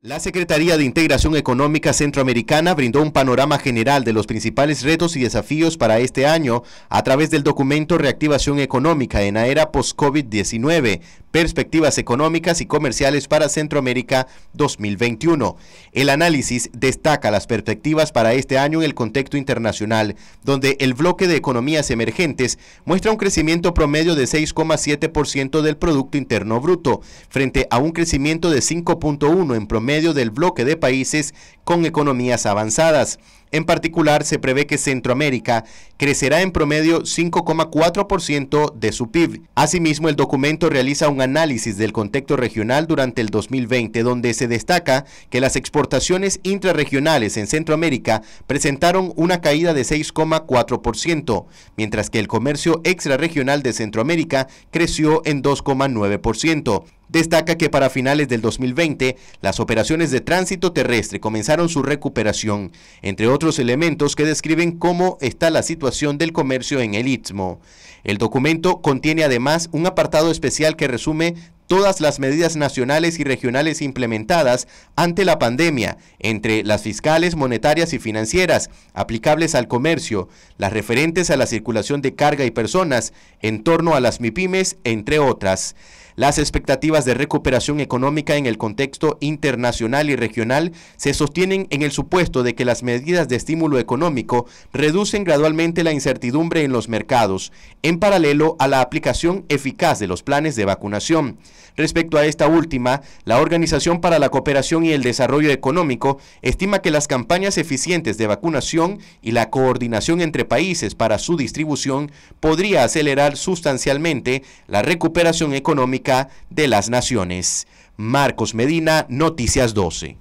La Secretaría de Integración Económica Centroamericana brindó un panorama general de los principales retos y desafíos para este año a través del documento Reactivación Económica en la Era Post-COVID-19, Perspectivas Económicas y Comerciales para Centroamérica 2021. El análisis destaca las perspectivas para este año en el contexto internacional, donde el bloque de economías emergentes muestra un crecimiento promedio de 6,7% del Producto Interno Bruto, frente a un crecimiento de 5,1% en promedio medio del bloque de países con economías avanzadas. En particular, se prevé que Centroamérica crecerá en promedio 5,4% de su PIB. Asimismo, el documento realiza un análisis del contexto regional durante el 2020, donde se destaca que las exportaciones intrarregionales en Centroamérica presentaron una caída de 6,4%, mientras que el comercio extrarregional de Centroamérica creció en 2,9% destaca que para finales del 2020 las operaciones de tránsito terrestre comenzaron su recuperación, entre otros elementos que describen cómo está la situación del comercio en el Istmo. El documento contiene además un apartado especial que resume todas las medidas nacionales y regionales implementadas ante la pandemia, entre las fiscales, monetarias y financieras, aplicables al comercio, las referentes a la circulación de carga y personas, en torno a las MIPIMES, entre otras. Las expectativas de recuperación económica en el contexto internacional y regional se sostienen en el supuesto de que las medidas de estímulo económico reducen gradualmente la incertidumbre en los mercados, en paralelo a la aplicación eficaz de los planes de vacunación. Respecto a esta última, la Organización para la Cooperación y el Desarrollo Económico estima que las campañas eficientes de vacunación y la coordinación entre países para su distribución podría acelerar sustancialmente la recuperación económica de las Naciones. Marcos Medina, Noticias 12.